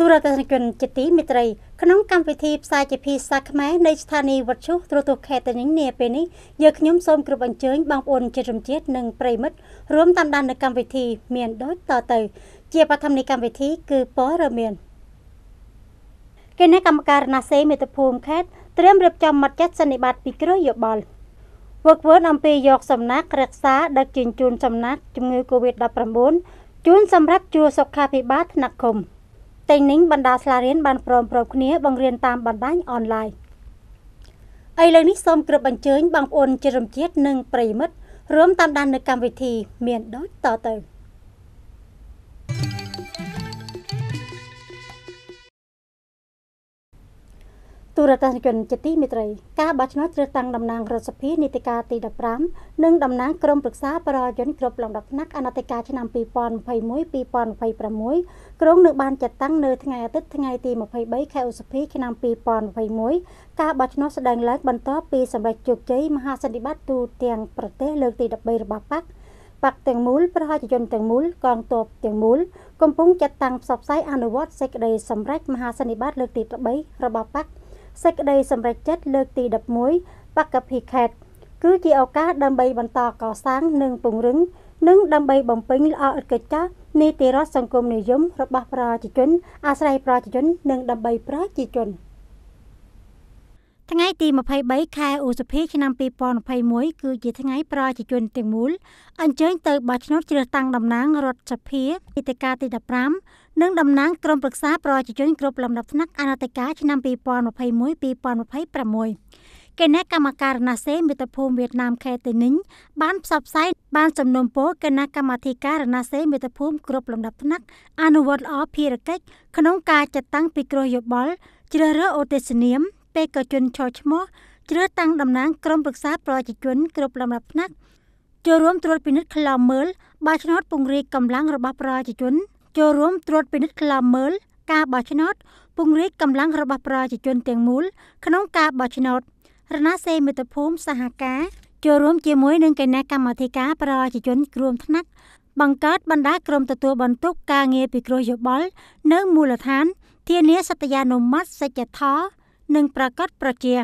ទូរទស្សនិកជនជាទីមេត្រីក្នុងកម្មវិធីផ្សាយជាភាសាខ្មែរនៃស្ថានីយ៍វិទ្យុទ្រទស្សន៍ខេត្តតានីងនាពេលនេះយើងខ្ញុំសូមគ្រប់អញ្ជើញ បងប្អូនជាជំជាតិនិងប្រិមិត្តរួមតាមដាននៅកម្មវិធី មានដូចតទៅ ជាបឋមនៃកម្មវិធី គឺព័ត៌មានគណៈកម្មការណាសេមេត្តភូមិខេត្តត្រៀមរៀបចំមាត់ចាត់សន្និបាតពីក្រោយយោបល់វឹកវឺនអំពីយកសំណាក់ រក្សា ដឹកជញ្ជូនសំណាក់ជំងឺ Covid-19 ជូនសម្រាប់ជួរសុខាភិបាលថ្នាក់ឃុំ។ទាំងនេះបណ្ដាសាលារៀនបានព្រមព្រៀងគ្នា បង្រៀនតាមបណ្ដាញអនឡាញឥឡូវនេះសូមគ្រប់អញ្ជើញ បងប្អូនជារំជាតិនិងប្រិមិត្តរួមតាមដាននៅកម្មវិធីមានដូចតទៅ។រដ្ឋាភិបាលជាទីមេត្រីការបោះឆ្នោតជ្រើសតាំងតំណាងរដ្ឋសភានីតិកាលទី15និងតំណាងក្រុមប្រឹក្សាប្រយោជនគ្រប់លំដាប់ថ្នាក់អនាធិការឆ្នាំ2021-2026ក្រុងនឹងបានចាត់តាំងនៅថ្ងៃអាទិត្យថ្ងៃទី23ខែឧសភាឆ្នាំ2021ការបោះឆ្នោតស្ដែងឡើងបន្ទាប់ពីសម្រេចជោគជ័យមហាសន្និបាតទូតទាំងប្រទេសលើកទី13របស់បក្សបកទាំងមូលប្រជាជនទាំងមូលកងទ័ពទាំងមូលកំពុងចាត់តាំងផ្សព្វផ្សាយអនុវត្តសេចក្តីសម្រេចមហាសន្និបាត លើកទី3របស់បក្សសេចក្តីសម្រេចចិត្តលើកទី11បកភិខេត គឺជាឱកាសដើម្បីបន្តកសាងនិងពង្រឹងនិងដើម្បីបំពេញល្អឥតកិច្ចការនីតិរដ្ឋសង្គមនិយមរបស់ប្រជាជនអាស្រ័យប្រជាជន និងដើម្បីប្រជាជន។ថ្ងៃទី23ខែឧសភាឆ្នាំ2021គឺជាថ្ងៃប្រជាជនទាំងមូល អញ្ជើញទៅបោះឆ្នោតជ្រើសតាំងតំណាងរដ្ឋសភានីតិកាលទី15និងតំណាងក្រុមប្រឹក្សាប្រជាជនគ្រប់លំដាប់ថ្នាក់អាណត្តិកាលឆ្នាំ2021-2026គណៈកម្មការណាសេមាតុភូមិវៀតណាមខេត្តតេនីញបានផ្សព្វផ្សាយបានចំនួនពោគណៈកម្មាធិការណាសេមាតុភូមិគ្រប់លំដាប់ថ្នាក់អនុវត្តល្អភារកិច្ចក្នុងការចាត់តាំងពិគ្រោះយោបល់ជ្រើសរើសឧទេសនាមបេក្ខជនឈរឈ្មោះជ្រើសតាំងតំណាងក្រុមប្រឹក្សាប្រជាជនគ្រប់លំដាប់ថ្នាក់ចូលរួមត្រួតពិនិត្យខ្លំមើលបោះឆ្នោតពង្រាយកម្លាំងរបស់ប្រជាជនចូលរួមត្រួតពិនិត្យខ្លាំមើលការបោះឆ្នោតពង្រីកកម្លាំងរបស់ប្រជាជនទាំងមូលក្នុងការបោះឆ្នោតរណសេមិត្តភូមិសហការចូលរួមជាមួយនឹងគណៈកម្មាធិការប្រជាជនគ្រោះថ្នាក់បង្កើតបណ្ដាក្រុមទទួលបន្ទុកការងារពិគ្រោះយោបល់នៅមូលដ្ឋាន ធានាសត្យានុម័តសច្ចធរនិងប្រកាសប្រជា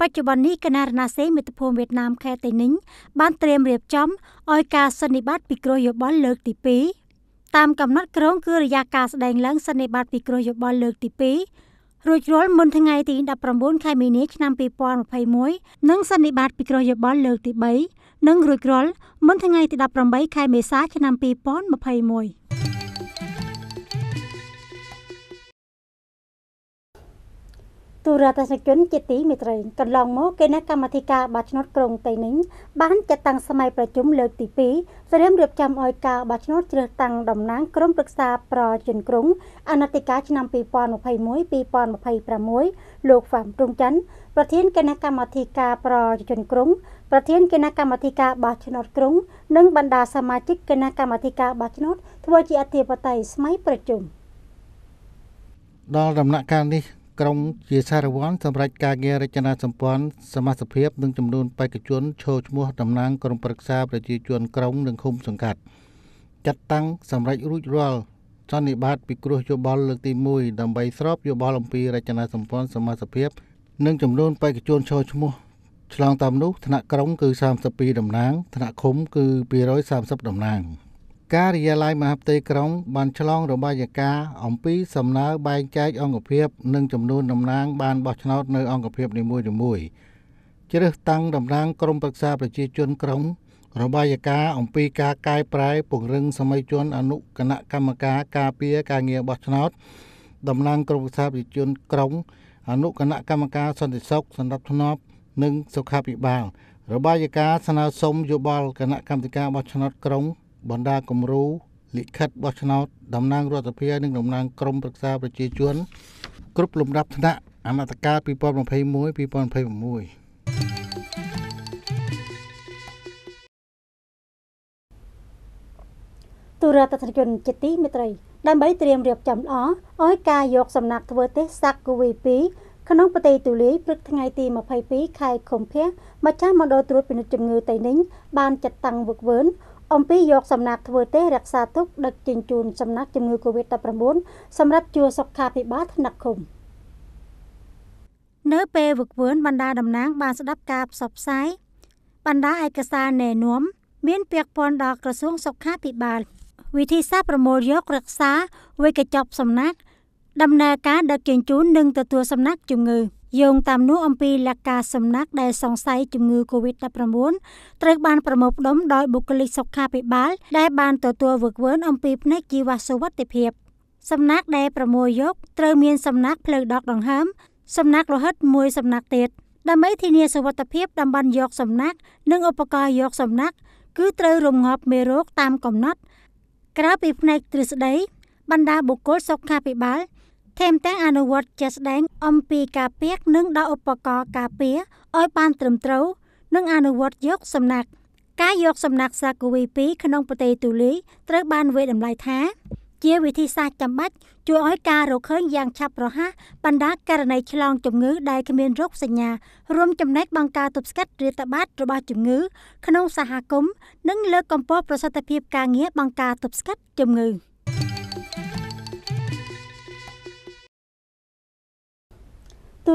បច្ចុប្បន្ននេះគណៈរណសេមិត្តភូមិវៀតណាមខេត្តតៃនីងបានត្រៀមរៀបចំឲ្យការសន្និបាតពិគ្រោះយោបល់លើកទី2តាមកំណត់ក្រងគឺរយៈកាលស្ដែងឡើងសន្និបាត ពិគ្រោះយោបល់លើកទី2រួចរាល់មុនថ្ងៃទី19ខែមីនាឆ្នាំ2021និងសន្និបាតពិគ្រោះយោបល់លើកទី3និងរួចរាល់មុនថ្ងៃទី18ខែមេសា ឆ្នាំ2021ទូរទស្សនិកជនជាទីមេត្រីកន្លងមកគណៈកម្មាធិការបោះឆ្នោតក្រុងតៃនិងបានចាត់តាំងសម័យប្រជុំលើកទី2ស្រៀមរៀបចំឲ្យការបោះឆ្នោតជ្រើសតាំងតំណាងក្រុមប្រឹក្សាប្រជាជនក្រុងអនាធិការឆ្នាំ2021-2026លោកហ្វាំទ្រង់ច័ន្ទប្រធានគណៈកម្មាធិការប្រជាជនក្រុង ប្រធានគណៈកម្មាធិការបោះឆ្នោតក្រុង និងបណ្ដាសមាជិកគណៈកម្មាធិការបោះឆ្នោតធ្វើជាអធិបតីស្ម័យប្រជុំដល់ដំណាក់កាលនេះក្រុងជាសារវ័នសម្រាប់ការងាររចនាសម្ព័ន្ធសមាជិកភាពនិងចំនួនបេក្ខជនឈរឈ្មោះតំណាងក្រុមប្រឹក្សាប្រជាជនក្រុងនិងឃុំសង្កាត់ចាត់តាំងសម្រាប់រួចរាល់សន្និបាតពិគ្រោះយោបល់លើកទី1ដើម្បីស្របយោបល់អំពីរចនាសម្ព័ន្ធសមាជិកភាពនិងចំនួនបេក្ខជនឈរឈ្មោះឆ្លងតាមនោះថ្នាក់ក្រុងគឺ32តំណាងថ្នាក់ឃុំគឺ230តំណាង។ការិយាល័យមហាផ្ទៃក្រុងបានឆ្លង របាយការណ៍អំពីសំណើបែងចែកអង្គភាពនិងចំនួនតំណាងបានបោះឆ្នោតនៅអង្គភាពនីមួយៗជ្រើសតាំងតំណាងក្រុមប្រឹក្សាប្រជាជនក្រុងរបាយការណ៍អំពីការកែប្រែពង្រឹងសមីជនអនុគណៈកម្មការការពារការងារបោះឆ្នោតតំណាងក្រុមប្រឹក្សាប្រជាជនក្រុងអនុគណៈកម្មការសន្តិសុខសម្រាប់ធ្នាប់និងសុខាភិបាលរបាយការណ៍ស្នើសុំយោបល់គណៈកម្មការបោះឆ្នោតក្រុងបណ្ដាគំរូលិខិតបោះឆ្នោតតំណាងរដ្ឋាភិបាលនិងតំណាងក្រមប្រឹក្សាប្រជាជន គ្រប់លំដាប់ថ្នាក់អាណត្តិកាល2021 2026ទូរដ្ឋធិជនជាទីមេត្រីដើម្បីត្រៀមរៀបចំល្អឲ្យការយកសំណាក់ធ្វើទេសសាក់គូវី2ក្នុងប្រទេសទូលីព្រឹកថ្ងៃទី22ខែកុម្ភៈម្ចាស់មណ្ឌលត្រួតពិនិត្យជំងឺតៃនិញបានចាត់តាំងវឹកវើអំពីយកសំណាក់ធ្វើទេរក្សាទុកដឹកជញ្ជូនសំណាក់ជំងឺ Covid-19 សម្រាប់ជួសុខាភិបាលថ្នាក់ឃុំនៅពេលវឹកវឿនបណ្ដាតំណាងបាន ស្ដាប់ការផ្សព្វផ្សាយបណ្ដាឯកសារណែនាំមាន ពាក្យពន្ធដល់ក្រសួងសុខាភិបាល វិធីសាស្ត្រប្រមូលយករក្សាវេកញ្ចប់សំណាក់ដំណើរការដឹកជញ្ជូននិងទទួលសំណាក់ជំងឺ។យោងតាមនោះអំពីលក្ខការសំណាក់ដែលសង្ស័យជំងឺ Covid-19 ត្រូវបានប្រមូលផ្ដុំដោយបុគ្គលិកសុខាភិបាលដែលបានទទួលវឹកវើអំពីផ្នែកជីវសុវត្ថិភាពសំណាក់ដែលប្រមូលយកត្រូវមានសំណាក់ផ្លូវដកដង្ហើមសំណាក់លោហិតមួយសំណាក់ទៀតដើម្បីធានាសុវត្ថិភាពតំបន់យកសំណាក់ និងឧបករណ៍យកសំណាក់គឺត្រូវរងាប់មេរោគតាមកំណត់ក្រៅពីផ្នែកទ្រឹស្ដីបណ្ដាបុគ្គលសុខាភិបាលថែមទាំងអនុវត្តជាក់ស្ដែងអំពីការពារនិងដល់ឧបករណ៍ការពារឲ្យបានត្រឹមត្រូវនិងអនុវត្តយកសំណាក់ ការយកសំណាក់សាកូវី2ក្នុងប្រទេសទូលីត្រូវបានវិតម្លៃថា ជាវិធីសាស្ត្រចាំបាច់ ជួយឲ្យការរកឃើញយ៉ាងឆាប់រហ័សបណ្ដាករណីឆ្លងជំងឺដែលគ្មានរោគសញ្ញារួមចំណែកបង្ការទប់ស្កាត់រាតត្បាតរបស់ជំងឺ ក្នុងសហគមន៍និងលើកកម្ពស់ប្រសិទ្ធភាពការងារបង្ការទប់ស្កាត់ជំងឺ។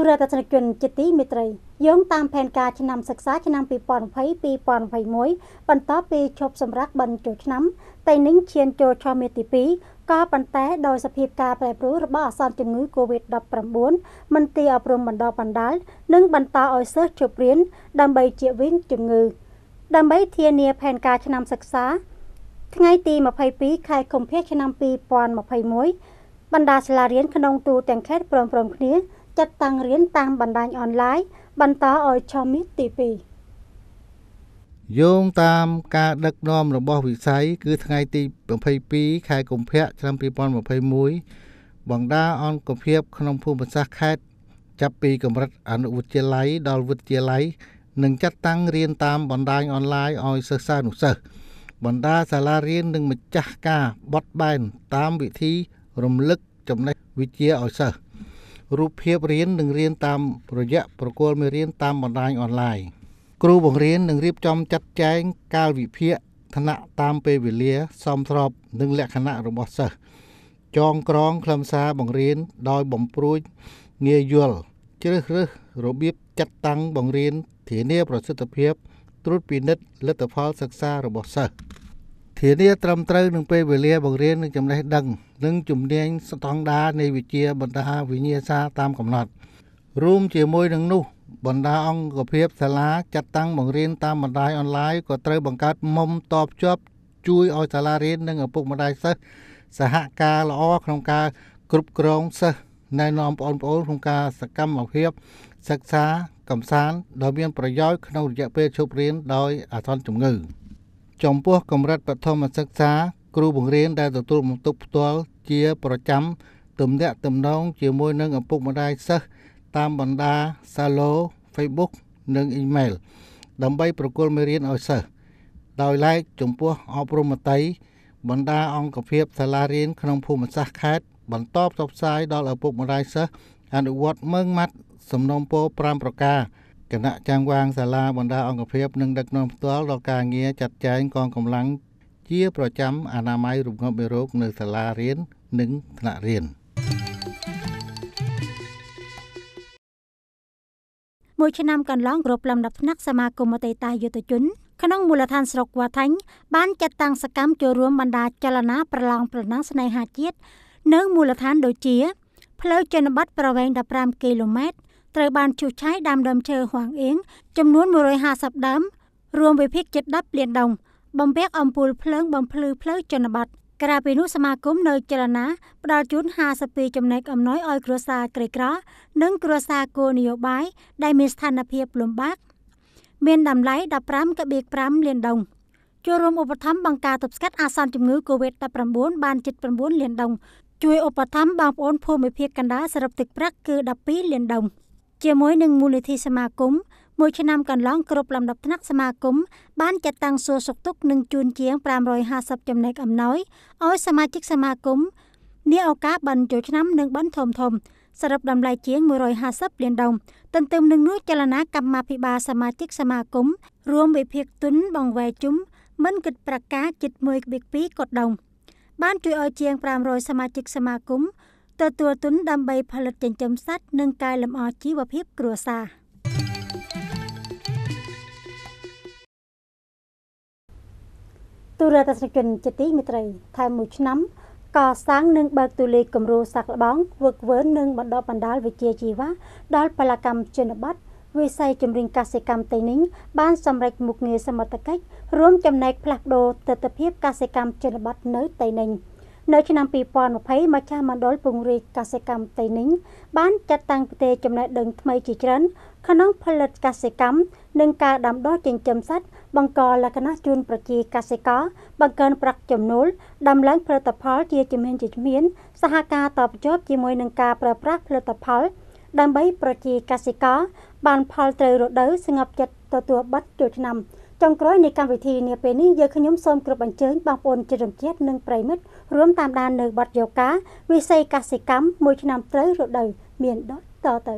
ទូរទស្សនិកជនជាទីមេត្រីយោងតាមផែនការឆ្នាំសិក្សាឆ្នាំ2020-2021បន្តពីឈប់សម្រាប់បញ្ចូលឆ្នាំតៃនិងឈានចូលឆមាសទី2ក៏ប៉ុន្តែដោយសភាពការប្រែប្រួលរបស់អសន្នជំងឺ Covid-19 មន្ទីរអប់រំបណ្ដោះបណ្ដាល និងបន្តឲ្យសិស្សជប់រៀនដើម្បីជៀសវាងជំងឺដើម្បីធានាផែនការឆ្នាំសិក្សាថ្ងៃទី22ខែកុម្ភៈឆ្នាំ2021បណ្ដាសាលារៀនក្នុងទូទាំងខេត្តព្រមព្រំគ្នាចិត្តតាំងរៀនតាមបណ្ដាញអនឡាញបន្តឲ្យឆមីតទី2យោងតាមការដឹកនាំរបស់វិស័យគឺថ្ងៃទី22ខែកុម្ភៈឆ្នាំ2021បណ្ដាអង្គភាព ក្នុងភូមិសាស្ត្រខេត្តចាប់ពីកម្រិតអនុវិទ្យាល័យដល់វិទ្យាល័យនិងចាត់តាំងរៀនតាមបណ្ដាញអនឡាញឲ្យសិស្សានុសិស្សបណ្ដាសាលារៀននិងម្ចាស់ការបត់បែន តាមវិធី រំលឹកចំណេះវិជ្ជាឲ្យសិស្សរូបភាពរៀននិងរៀនតាមរយៈប្រគល់មេរៀនតាមបណ្ដាញអនឡាញគ្រូបង្រៀននឹងរៀបចំចាត់ចែងកាលវិភាគឋានៈតាមពេលវេលា សមស្របនឹងលក្ខណៈរបស់សិស្សចងក្រង ខ្លឹមសារបង្រៀនដោយបំព្រួយងាយយល់ជ្រើសរើសរបៀបចាត់តាំងបង្រៀនធានាប្រសិទ្ធភាពត្រួតពិនិត្យលទ្ធផល សិក្សារបស់សិស្សធានាត្រឹមត្រូវនឹងពេលវេលាបង្រៀននិងចំណេះដឹងនិងជំនាញស្តង់ដារនៃវិជ្ជាបណ្ដាវិញ្ញាសាតាមកំណត់រួមជាមួយនឹងនោះ បណ្ដាអង្គភាពសាលាចាត់តាំងបង្រៀនតាមបណ្ដាញអនឡាញក៏ត្រូវបង្កើតមុំតបជាប់ជួយឲ្យសាលារៀននិងឪពុកម្ដាយសិស្សសហការល្អក្នុងការគ្រប់គ្រងសិស្សណែនាំបងប្អូនក្នុងការសកម្មភាពសិក្សាកំសាន្តដ៏មាន ប្រយោជន៍ក្នុងរយៈពេលឈប់រៀនដោយអាសន្នជំងឺ។ចំពោះកម្រិតបឋមសិក្សា គ្រូបង្រៀនដែលទទួលបន្ទុកផ្ទាល់ជា ប្រចាំទំនាក់ទំនងជាមួយនឹងឪពុកម្ដាយសិស្សតាមបណ្ដាសាឡូ Facebook និងអ៊ីមែលដើម្បីប្រគល់មេរៀនឲ្យសិស្សដោយឡែកចំពោះអប់រំមតី បណ្ដាអង្គភាពសាលារៀនក្នុងភូមិសាស្ត្រខេត្តបន្តផ្សព្វផ្សាយដល់ឪពុកម្ដាយសិស្សអនុវត្តមើងម៉ាត់សំណុំពរ5ប្រការគណៈចាំងវាង សាលាបណ្ដាអង្គភាពនិងដឹកនាំផ្ទាល់ដល់ការងារចាត់ចែងកងកម្លាំងជាប្រចាំអនាម័យរំងាប់មេរោគនៅ សាលារៀននិងថ្នាក់រៀនមួយឆ្នាំកន្លងគ្រប់លំដាប់ថ្នាក់សមាគមអតីតយុទ្ធជនក្នុងមូលដ្ឋានស្រុកវ៉ាថាញ់បានចាត់តាំងសកម្មចូលរួមបណ្ដាចលនាប្រឡងប្រណាំងស្នេហាជាតិនៅមូលដ្ឋាន ដូចជាផ្លូវជនបទប្រវែង15គីឡូម៉ែត្រត្រូវបានជួសឆាយដាំដើមឈើហួងអៀងចំនួន150ដើមរួមវិភាគជិត10លានដុំបំពាក់អំពូលភ្លើងបំភ្លឺផ្លូវជនបទក្រៅពីនោះសមាគមនៅចលនាផ្ដល់ជូន52ចំណែកអំណោយឲ្យគ្រួសារក្រីក្រនិងគ្រួសារគោលនយោបាយដែលមានស្ថានភាពលំបាកមានតម្លៃ15.5លានដុំចូលរួមឧបត្ថម្ភបង្ការទប់ស្កាត់អាសន្នជំងឺ Covid-19 បានជិត9លានដុំជួយឧបត្ថម្ភបងប្អូនភូមិភាគកណ្ដាលសរុបទឹកប្រាក់គឺ12លានដុំ។ជាមួយនឹងមូលនិធិសមាគមមួយឆ្នាំកន្លងគ្រប់លំដាប់ថ្នាក់សមាគមបានចាត់តាំងសួរសុខទុក្ខនិងជូនជាង550ចំណែកអំណោយឲ្យសមាជិកសមាគមនាឱកាសបិណ្ឌចូលឆ្នាំនិងបិណ្ឌធំធំសរុបតម្លៃជាង150លានដុំទន្ទឹមនឹងនោះចលនាកម្មាភិបាលសមាជិកសមាគមរួមវិភាគទុនបងវែជុំមិនគិតប្រកាសចិត្ត1.2កត់ដុំបានជួយឲ្យជាង500សមាជិកសមាគមទទួលទុនដើម្បីផលិតចិញ្ចឹមសត្វនិងកែលម្អជីវភាពគ្រួសារទូរទស្សនិកជនជាទីមេត្រីថែមមួយឆ្នាំកសាងនិងបើកទូលេខគម្រោងសាក់លបងវឹកវើនិងបណ្ដុះបណ្ដាលវិជ្ជាជីវៈដល់បលកម្មជនបទវិស័យជំរុញកសិកម្មតេនីងបានសម្រេចមុខងារសមត្ថកិច្ចរួមចំណែកផ្លាស់ប្ដូរទស្សនវិជ្ជាកសិកម្មជនបទនៅតេនីង។នៅឆ្នាំ2020ម្ចាស់មណ្ឌលពង្រីកកសិកម្មតៃនីងបានចាត់តាំងផ្ទេរចំណេះដឹងថ្មីជាច្រើនក្នុងផលិតកសិកម្មនិងការដាំដុះចិញ្ចឹមសត្វបង្កលក្ខណៈជូនប្រជាកសិករបង្កើនប្រាក់ចំណូលដំឡើងផលិតផល ជាជំនាញជាជំនាញសហការតបជាប់ជាមួយនឹងការប្រើប្រាស់ផលិតផល ដើម្បីប្រជាកសិករបានផលត្រូវរដូវស្ងប់ចិត្តទទួលប័ណ្ណចូលឆ្នាំចុងក្រោយនៃកម្មវិធីនេះពេលនេះយើងខ្ញុំសូមគ្រប់អញ្ជើញបងប្អូនជាជំនឿចិត្តនិងប្រិមិត្តរួមតាមដាននៅបទយូហ្គាវិស័យកសិកម្មមួយឆ្នាំត្រូវរដូវមានដូចតទៅ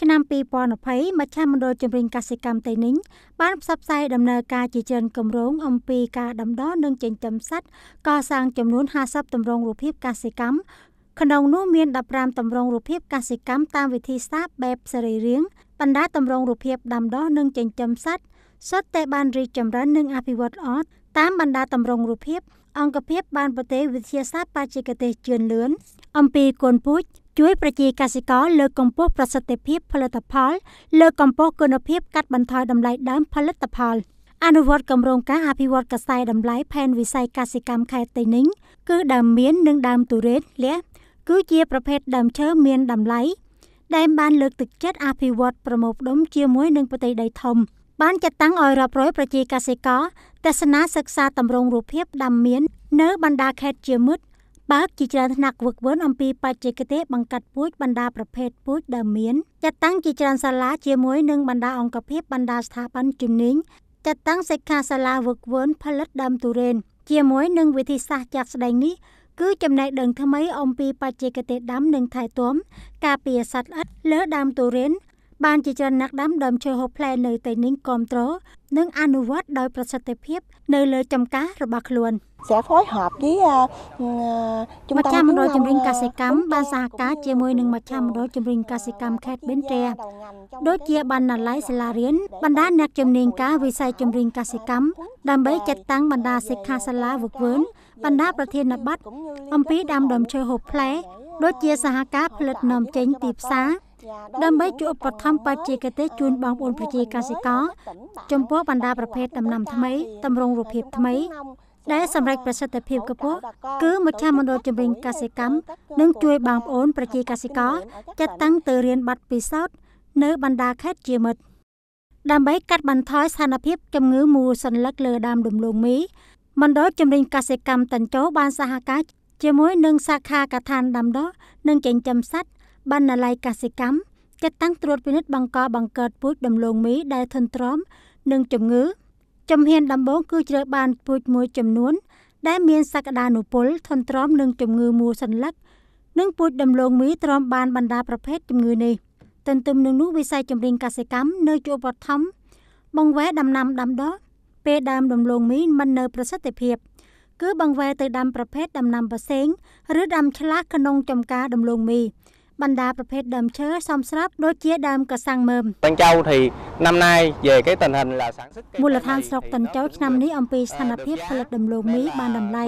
ឆ្នាំ2020មជ្ឈមណ្ឌលជំរុញកសិកម្មតៃនិញបានផ្សព្វផ្សាយដំណើរការជាច្រើនគម្រោងអំពីការដំដរនិងចិញ្ចឹមសត្វកសាងចំនួន50ទម្រង់រូបភាពកសិកម្មក្នុងនោះមាន15ទម្រង់រូបភាពកសិកម្មតាមវិធីសាស្ត្របែបសរីរាង្គបណ្ដាទម្រង់រូបភាពដាំដុះនិងចិញ្ចឹមសត្វសុទ្ធតែបានរីកចម្រើននិង អភិវឌ្ឍអត់តាមបណ្ដាតម្រងរូបភាព អង្គភាពបានប្រទេសវិទ្យាសាស្ត្របច្ចេកទេសជឿនលឿនអំពីកូនពូជជួយប្រជាកសិករលើកកម្ពស់ប្រសិទ្ធភាពផលិតផលលើកកម្ពស់គុណភាពកាត់បន្ថយតម្លៃដើមផលិតផល អនុវត្តគម្រោងការអភិវឌ្ឍកសែតម្លៃផែនវិស័យកសិកម្មខេត្តតៃ ninh គឺដើមមៀននិងដើមទុរេនលះគឺជាប្រភេទដើមឈើមានតម្លៃដែលបានលើកទឹកចិត្តអភិវឌ្ឍប្រមូលផ្ដុំជាមួយនឹងប្រទេសដីធំ បានចាត់តាំងឲ្យរាប់រយប្រជាកសិករទស្សនាសិក្សាតម្រងរូបភាពដាំមៀននៅបណ្ដាខេត្តជាមុតបើកជាច្រើនថ្នាក់វឹកវើអំពីបច្ចេកទេសបង្កាត់ពូជបណ្ដាប្រភេទពូជដើមមានចាត់តាំងជាច្រើនសាលាជាមួយនឹងបណ្ដាអង្គភាពបណ្ដាស្ថាប័នជំនាញចាត់តាំងសិក្ខាសាលាវឹកវើផលិតដើមទុរេនជាមួយនឹងវិធីសាស្ត្រចាក់ស្ដែងនេះ គឺចំណេះដឹងថ្មីអំពីបច្ចេកទេសដាំនិងថែទាំការពារសត្វល្អិតលើដើមទុរេនបានជាច្រើនអ្នកដាំដើមឈើហូបផ្លែនៅទីនេះគ្រប់គ្រងនិងអនុវត្តដោយប្រសិទ្ធភាព នៅលើចំការរបស់ខ្លួន។ sẽ phối hợp với uh, trung tâm មជ្ឈមណ្ឌលជំរុញកសិកម្មបានសហការជាមួយនឹងមជ្ឈមណ្ឌលជំរុញកសិកម្មខេត្តបិនទ្រាដូចជាបណ្ណាល័យសាលារៀនបណ្ដា អ្នកជំនាញការវិស័យជំរុញកសិកម្មដើម្បីចាត់តាំងបណ្ដាសិក្ខាសាលាវឹកវើ បណ្ដាប្រធានបទអំពីដាំដើមឈើហូបផ្លែដូចជាសហការផលិតនំចេញទីផ្សារដើម្បីជួយឧបត្ថម្ភបច្ចេកទេសជូនបងប្អូន ប្រជាកសិករចំពោះបណ្ដាប្រភេទដំណាំថ្មីតម្រង់រូបភាពថ្មី ដែលសម្រាប់ប្រសិទ្ធភាពកម្ពុជាគឺមជ្ឈមណ្ឌលជំនាញកសិកម្មនិងជួយបងប្អូន ប្រជាកសិករចាត់តាំងទៅរៀនប័ណ្ណពិសោធន៍នៅបណ្ដាខេត្តជាមិត្តដើម្បីកាត់បន្ថយស្ថានភាពជំងឺមូលសន្លឹកលើដើមដំឡូងមីមណ្ឌលជំនាញកសិកម្មតញ្ចោបានសហការជាមួយនឹងសាខាកថានដាំដុះនិងចិញ្ចឹមសត្វបណ្ណាល័យកសិកម្មចាត់តាំងត្រួតពិនិត្យបង្កបង្កើតពូជដំឡូងមីដែលធន់ទ្រាំនឹងជំងឺជំហានដំបូងគឺជ្រើសបានពូជមួយចំនួនដែលមានសក្តានុពលធន់ទ្រាំនឹងជំងឺមូលសន្លឹកនិងពូជដំឡូងមីទ្រាំបានបណ្ដាប្រភេទជំងឺនេះទន្ទឹមនឹងនោះវិស័យចម្រៀងកសិកម្មនៅជាប់បឋមបង្វែរដំណាំដាំដុះពេលដើមដំឡូងមីមិននៅប្រសិទ្ធភាពគឺបង្វែរទៅដាំប្រភេទដំណាំផ្សេងឬដាំឆ្លាស់ក្នុងចំការដំឡូងមីបណ្ដាប្រភេទដើមឈើសមស្រាប់ដូចជាដើមកសាំងមើម tân châu thì năm nay về cái tình hình là sản xuất មូលដ្ឋានស្រុក tân châu ឆ្នាំនេះអំពីស្ថានភាពផលិតដំឡូងមីបានតម្លៃ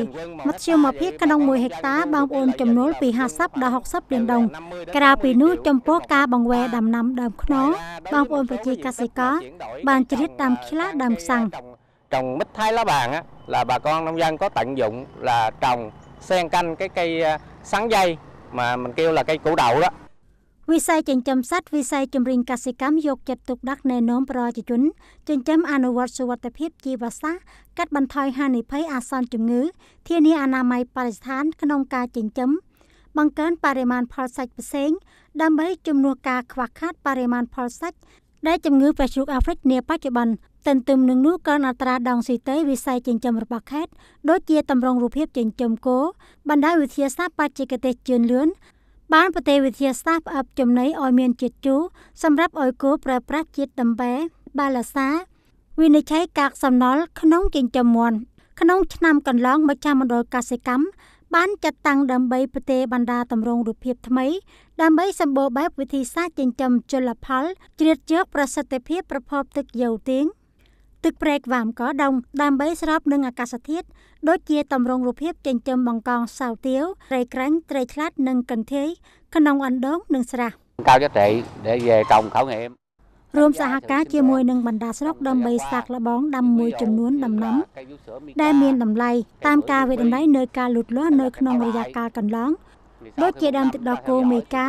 មធ្យមភាពក្នុង1ហិកតាបងប្អូនចំនួនពី50ដល់60លានដុំក្រៅពីនោះចំពោះការបង្វែរដំណាំដើមខ្នងបងប្អូនប្រជាកសិករបានជ្រៀតតាមខ្លាដើមខ្សាំង trồng mít thái lá bàn á là bà con nông dân có tận dụng là trồng xen canh cái cây sắn dây mà mình kêu là cây củ đậu đó វិស័យចិញ្ចឹមសត្វវិស័យជំរុញកសិកម្មយកចិត្តទុកដាក់ណែនាំប្រជាជនចិញ្ចឹមអនុវត្តសុវត្ថិភាពជីវសាស្ត្រកាត់បន្ថយហានិភ័យអាសន្នជំងឺធានាអនាម័យបរិស្ថានក្នុងការចិញ្ចឹមបង្កើនបរិមាណផលសាច់ផ្សេងដើម្បីជំនួសការខ្វះខាតបរិមាណផលសាច់ដែលជំងឺប្រជ្រុកអាហ្វ្រិកនាបច្ចុប្បន្នទន្ទឹមនឹងនោះការអត្រាដងស៊ីតេវិស័យចិញ្ចឹមរបស់ខេត្តដូចជាតម្រង់រូបភាពចិញ្ចឹមគោបណ្ដាវិទ្យាសាស្ត្របច្ចេកទេសជឿនលឿនបានប្រទេសវិទ្យាសាស្ត្រផ្អាប់ចំណីឲ្យមានជាតិជូរសម្រាប់ឲ្យគោប្រើប្រាស់ជាតិតំបេបាឡាសា វិនិច្ឆ័យកាកសំណល់ក្នុងចិញ្ចឹមមាន់ក្នុង ឆ្នាំកន្លងមជ្ឈមណ្ឌលកសិកម្មបានចាត់តាំងដើម្បីប្រទេសបណ្ដាតម្រង់រូបភាពថ្មី ដើម្បីសម្បូរបែបវិធីសាស្ត្រចិញ្ចឹមជលផលជ្រៀតជ្រកប្រសិទ្ធភាពប្រភពទឹកយោទៀងទឹកប្រេកវ៉ាមកដុងដើម្បីស្របនឹងអាកាសធាតុដូចជាតម្រងរូបភាពចិញ្ចឹមបង្កងសាវទាវត្រីក្រាញ់ត្រីឆ្លាតនិងកន្ធាយក្នុងអណ្ដូងនិងស្រះកៅចិត្តត្រីដែលយកកោងខោងឯមរួមសហការជាមួយនឹងបណ្ដាស្រុកដើម្បីសាកល្បងដាំមួយចំនួនដំណាំដែលមានតម្លៃតាមការវិតម្លៃនៃការលូតលាស់នៅក្នុងរយៈកាលកន្លងដូចជាដើមទឹកដោះគោមេកា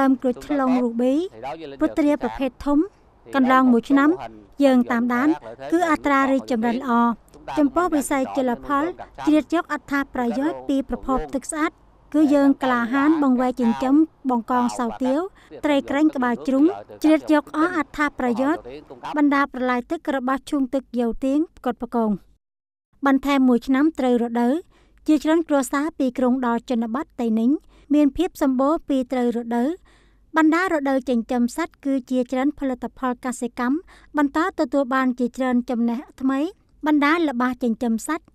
ដើមក្រូចថ្លុងរូប៊ីព្រោះត្រាប្រភេទធំកន្លងមួយឆ្នាំយើងតាមដានគឺអត្រារីកចម្រើនល្អចំពោះវិស័យជលផលជ្រៀតយកអត្ថប្រយោជន៍ពីប្រភពទឹកស្អាត គឺយើងក្លាហានបង្វែរចិញ្ចឹមបង្កងសៅទាវត្រីក្រែងក្បាលជ្រុងជ្រៀតយកអស់អត្ថប្រយោជន៍បណ្ដាប្រឡាយទឹករបស់ឈូងទឹកយោទៀងកត់ប្រកងបន្ថែមមួយឆ្នាំត្រូវរដូវជាច្រើនគ្រួសារពីក្រុងដល់ជនបទតៃនិញមានភាពសម្បូរពីត្រូវរដូវបណ្ដារដូវចិញ្ចឹមសត្វគឺជាច្រើនផលិតផលកសិកម្មបន្តទទួលបានជាច្រើនចំណេះថ្មីបណ្ដាល្បាសចិញ្ចឹមសត្វ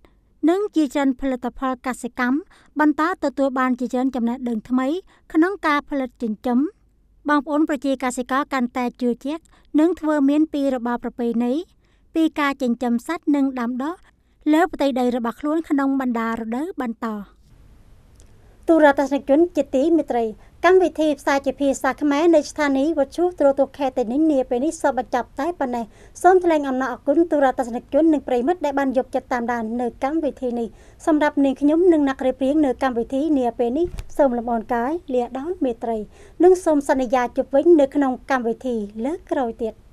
និងជាច្រើនផលិតផលកសិកម្មបន្តទទួលបានជាច្រើនចំណេះដឹងថ្មី ក្នុងការផលិតចិញ្ចឹមបងប្អូនប្រជាកសិករកាន់តែជឿជាក់និងធ្វើមានពីរបរប្រពៃណីពីការចិញ្ចឹមសត្វនិងដាំដុះលើផ្ទៃដីរបស់ខ្លួនក្នុងបណ្ដារដូវបន្ត។ទូរទស្សនិកជនជាទីមេត្រីកម្មវិធីផ្សាយជាភាសាខ្មែរនៅស្ថានីយ៍វិទ្យុទ្រទស្សន៍ខេត្តតេនិញនាពេលនេះសូមបញ្ចប់តែប៉ុណ្ណេះសូមថ្លែងអំណរអគុណទូរទស្សនិកជននិងប្រិមិត្តដែលបានយកចិត្តតាមដាននៅកម្មវិធីនេះសម្រាប់នាងខ្ញុំនិងអ្នករៀបរៀងនៅកម្មវិធីនាពេលនេះសូមលំអរកាយលាដោនមេត្រី និងសូមសន្យាជួបវិញនៅក្នុងកម្មវិធីលើកក្រោយទៀត។